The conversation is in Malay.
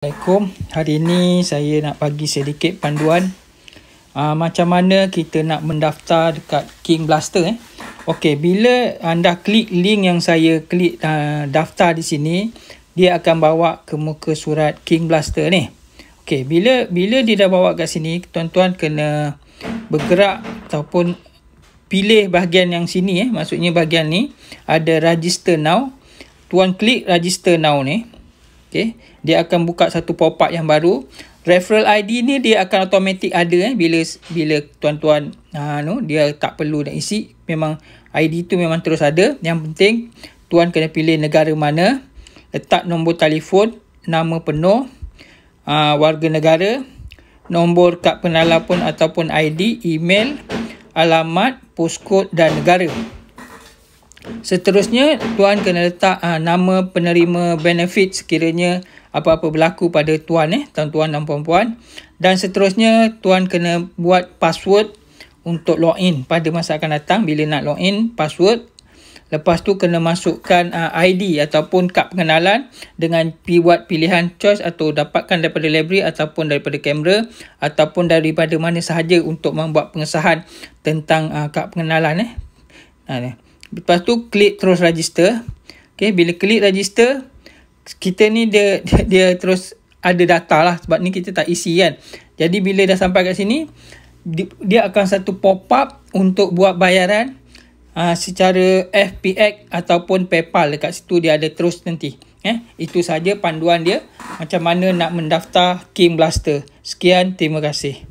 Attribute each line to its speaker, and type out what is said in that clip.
Speaker 1: Assalamualaikum. Hari ini saya nak bagi sedikit panduan uh, macam mana kita nak mendaftar dekat King Blaster eh. Okey, bila anda klik link yang saya klik uh, daftar di sini, dia akan bawa ke muka surat King Blaster ni. Okey, bila bila dia dah bawa kat sini, tuan-tuan kena bergerak ataupun pilih bahagian yang sini eh. Maksudnya bahagian ni ada register now. Tuan klik register now ni. Okay. Dia akan buka satu pop-up yang baru. Referral ID ni dia akan automatik ada eh, bila bila tuan-tuan uh, ah, no, dia tak perlu nak isi. Memang ID tu memang terus ada. Yang penting tuan kena pilih negara mana. Letak nombor telefon, nama penuh, uh, warga negara, nombor kad penala pun ataupun ID, email, alamat, postcode dan negara. Seterusnya, tuan kena letak ha, nama penerima benefit sekiranya apa-apa berlaku pada tuan eh, tuan-tuan dan puan-puan. Dan seterusnya, tuan kena buat password untuk login pada masa akan datang bila nak login password. Lepas tu kena masukkan ha, ah, ID ataupun kad pengenalan dengan buat pilihan choice atau dapatkan daripada library ataupun daripada kamera ataupun daripada mana sahaja untuk membuat pengesahan tentang ha, kad pengenalan eh. Ha, Lepas tu klik terus register. Okay, bila klik register, kita ni dia, dia, dia terus ada data lah sebab ni kita tak isi kan. Jadi bila dah sampai kat sini, dia akan satu pop-up untuk buat bayaran uh, secara FPX ataupun PayPal dekat situ dia ada terus nanti. Eh, itu saja panduan dia macam mana nak mendaftar King Blaster. Sekian, terima kasih.